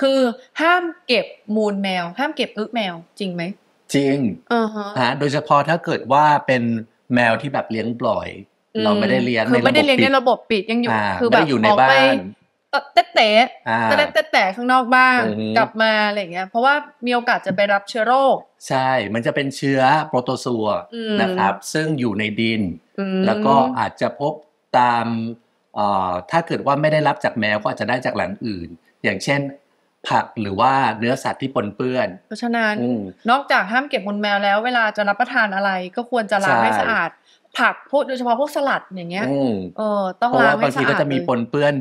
คือห้ามเก็บมูลแมว ห้ามเก็บอึแมวจริงไหมจริงอ่าฮะโดยเฉพาะถ้าเกิดว่าเป็นแมวที่แบบเลี้ยงปล่อย เราไม่ได้เลี้ยงในระบบปิดไม่ได้เลี้ยงในระบบปิดยังอยู่ คือแบบอยู่ในบ้านเตะเตะเตะเตะข้างนอกบ้างกลับมาอะไรเงี้ย เพราะว่ามีโอกาสจะไปรับเชื้อโรคใช่มันจะเป็นเชื้อโปรโตซัวนะครับ ซึ่งอยู่ในดินแล้วก็อาจจะพบตามถ้าเกิดว่าไม่ได้รับจากแมวก็อาจจะได้จากหลังอื่น อย่างเช่นผักหรือว่าเนื้อสัตว์ที่ปนเปื้อน เพราะฉะนั้นนอกจากห้ามเก็บูนแมวแล้วเวลาจะรับประทานอะไรก็ควรจะล้างให้สะอาด ผักพวกโดยเฉพาะพวกสลัดอย่างเงี้ยเออต้องล้างให้สะอาดบางทีก็จะมีปนเปื้อน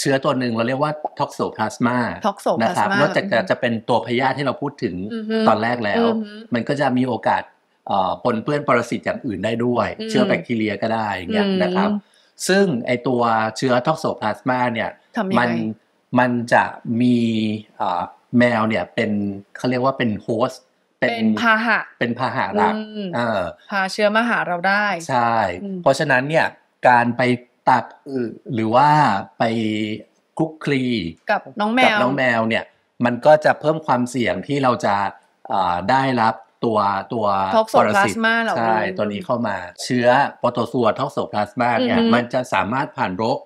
เชื้อตัวหนึ่งเราเรียกว่าท็อกโซพลาสมาท็อกโซพลาสมานอกจากจะเป็นตัวพยาธิที่เราพูดถึงตอนแรกแล้ว มันก็จะมีโอกาสปนเปื้อนปรสิตอย่างอื่นได้ด้วย เชื้อแบคทีเรียก็ได้อย่างเงี้ยนะครับ ซึ่งไอตัวเชื้อท็อกโซพลาสมาเนี่ย มันมันจะมีแมวเนี่ย เป็นเขาเรียกว่าเป็นโฮสเป็นพาหะ เป็นพาหะรักพาเชื้อมาหาเราได้ ใช่เพราะฉะนั้นเนี่ยการไปตัก หรือว่าไปคุกคลีกับน้องแมวกับน้องแมวเนี่ย มันก็จะเพิ่มความเสี่ยงที่เราจะได้รับตัวตัวปรสิตใช่ตัวนี้เข้ามา เชื้อปอโตซัวท็อกโซพลาสมาเนี่ย มันจะสามารถผ่านรก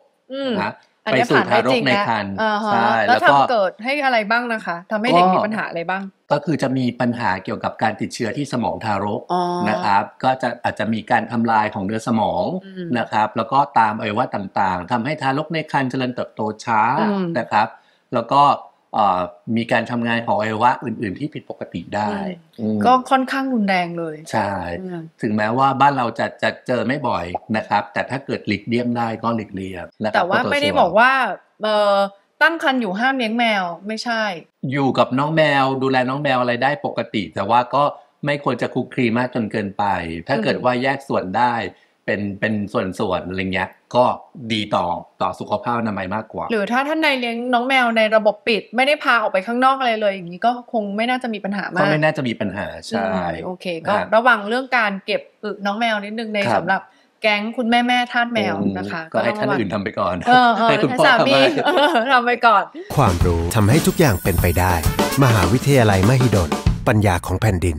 นะไปสู่ทารกในครรภ์ ใช่ แล้วทำเกิดให้อะไรบ้างนะคะ ทำให้เด็กมีปัญหาอะไรบ้าง ก็คือจะมีปัญหาเกี่ยวกับการติดเชื้อที่สมองทารกนะครับ ก็จะอาจจะมีการทำลายของเนื้อสมองนะครับ แล้วก็ตามอวัยวะต่างๆ ทำให้ทารกในครรภ์เจริญเติบโตช้านะครับ แล้วก็มีการทำงานของอวัยวะอื่นๆ ที่ผิดปกติได้ก็ค่อนข้างรุนแรงเลยใช่ถึงแม้ว่าบ้านเราจะจะเจอไม่บ่อยนะครับ แต่ถ้าเกิดหลีกเลี่ยงได้ก็หลีกเลี่ยงแต่ว่าไม่ได้บอกว่าเออตั้งคันอยู่ห้ามเลี้ยงแมวไม่ใช่ อยู่กับน้องแมวดูแลน้องแมวอะไรได้ปกติ แต่ว่าก็ไม่ควรจะคุกคีมากจนเกินไป ถ้าเกิดว่าแยกส่วนได้เป็น เป็นส่วนส่วนอะไรเงี้ยก็ดีต่อต่อสุขภาพนามัยมากกว่า หรือถ้าท่านใดเลี้ยงน้องแมวในระบบปิด ไม่ได้พาออกไปข้างนอกอะไรเลย อย่างนี้ก็คงไม่น่าจะมีปัญหามากก็ไม่น่าจะมีปัญหาใช่ โอเค ก็ระวังเรื่องการเก็บอึน้องแมวนิดนึงในสำหรับ แก๊งคุณแม่แม่ท่านแมวนะคะก็ให้ท่านอื่นทำไปก่อนให้คุณพ่อทำทำไปก่อน ความรู้ทำให้ทุกอย่างเป็นไปได้ มหาวิทยาลัยมหิดลปัญญาของแผ่นดิน